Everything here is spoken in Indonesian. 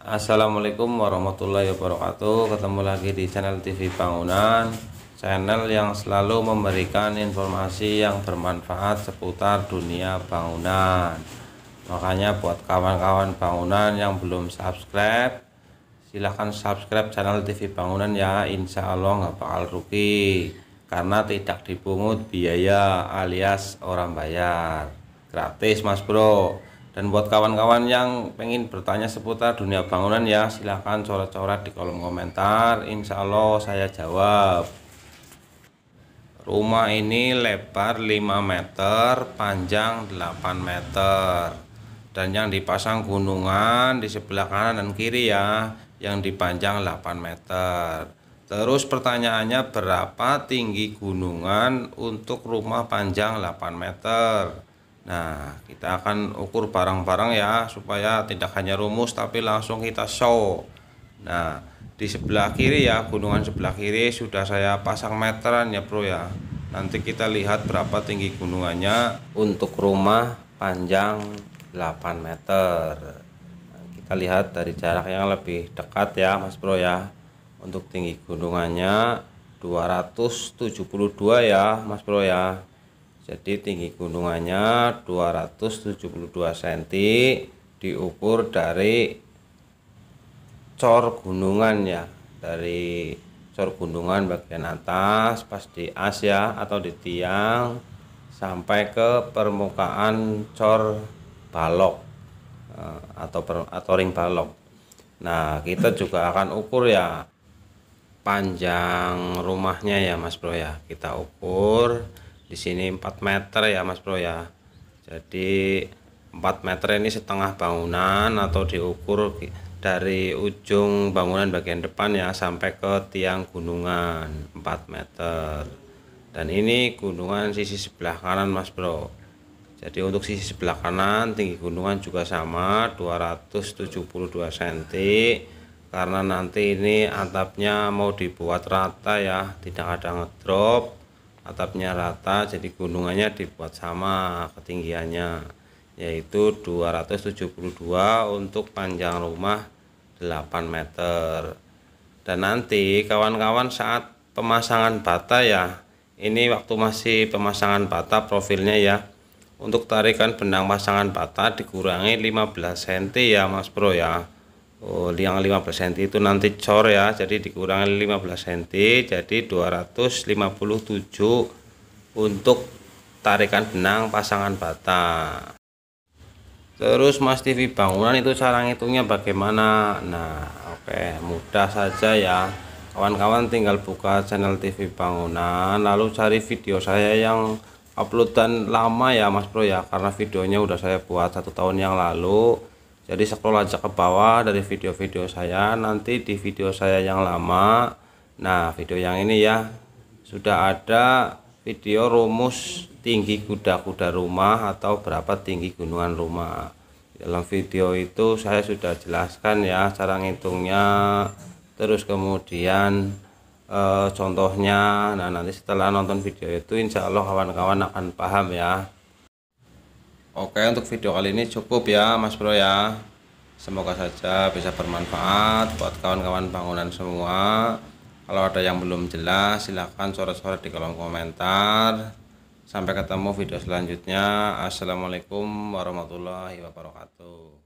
Assalamualaikum warahmatullahi wabarakatuh Ketemu lagi di channel TV Bangunan Channel yang selalu memberikan informasi yang bermanfaat seputar dunia bangunan Makanya buat kawan-kawan bangunan yang belum subscribe Silahkan subscribe channel TV Bangunan ya Insya Allah nggak bakal rugi Karena tidak dipungut biaya alias orang bayar Gratis mas bro dan buat kawan-kawan yang pengen bertanya seputar dunia bangunan ya silahkan coret-coret di kolom komentar Insya Allah saya jawab Rumah ini lebar 5 meter, panjang 8 meter Dan yang dipasang gunungan di sebelah kanan dan kiri ya Yang dipanjang 8 meter Terus pertanyaannya berapa tinggi gunungan untuk rumah panjang 8 meter? Nah, kita akan ukur barang-barang ya supaya tidak hanya rumus tapi langsung kita show. Nah, di sebelah kiri ya, gunungan sebelah kiri sudah saya pasang meteran ya, Bro ya. Nanti kita lihat berapa tinggi gunungannya untuk rumah panjang 8 meter. Nah, kita lihat dari jarak yang lebih dekat ya, Mas Bro ya. Untuk tinggi gunungannya 272 ya, Mas Bro ya jadi tinggi gunungannya 272 cm diukur dari cor gunungan ya dari cor gunungan bagian atas pas di as ya, atau di tiang sampai ke permukaan cor balok eh, atau per, atau ring balok nah kita juga akan ukur ya panjang rumahnya ya mas bro ya kita ukur di sini 4 meter ya mas bro ya jadi 4 meter ini setengah bangunan atau diukur dari ujung bangunan bagian depan ya sampai ke tiang gunungan 4 meter dan ini gunungan sisi sebelah kanan mas bro jadi untuk sisi sebelah kanan tinggi gunungan juga sama 272 cm karena nanti ini atapnya mau dibuat rata ya tidak ada ngedrop atapnya rata jadi gunungannya dibuat sama ketinggiannya yaitu 272 untuk panjang rumah 8 meter dan nanti kawan-kawan saat pemasangan bata ya ini waktu masih pemasangan bata profilnya ya untuk tarikan benang pasangan bata dikurangi 15 cm ya mas bro ya Oh, yang 15 cm itu nanti cor ya, jadi dikurangi 15 cm jadi 257 untuk tarikan benang pasangan bata. Terus Mas TV bangunan itu cara ngitungnya bagaimana? Nah, oke, okay, mudah saja ya. Kawan-kawan tinggal buka channel TV bangunan, lalu cari video saya yang uploadan lama ya Mas Bro ya, karena videonya udah saya buat satu tahun yang lalu jadi scroll aja ke bawah dari video-video saya nanti di video saya yang lama nah video yang ini ya sudah ada video rumus tinggi kuda-kuda rumah atau berapa tinggi gunungan rumah dalam video itu saya sudah jelaskan ya cara ngitungnya terus kemudian e, contohnya nah nanti setelah nonton video itu insya Allah kawan-kawan akan paham ya Oke untuk video kali ini cukup ya Mas Bro ya Semoga saja bisa bermanfaat buat kawan-kawan bangunan semua Kalau ada yang belum jelas silahkan sore-sore di kolom komentar Sampai ketemu video selanjutnya Assalamualaikum warahmatullahi wabarakatuh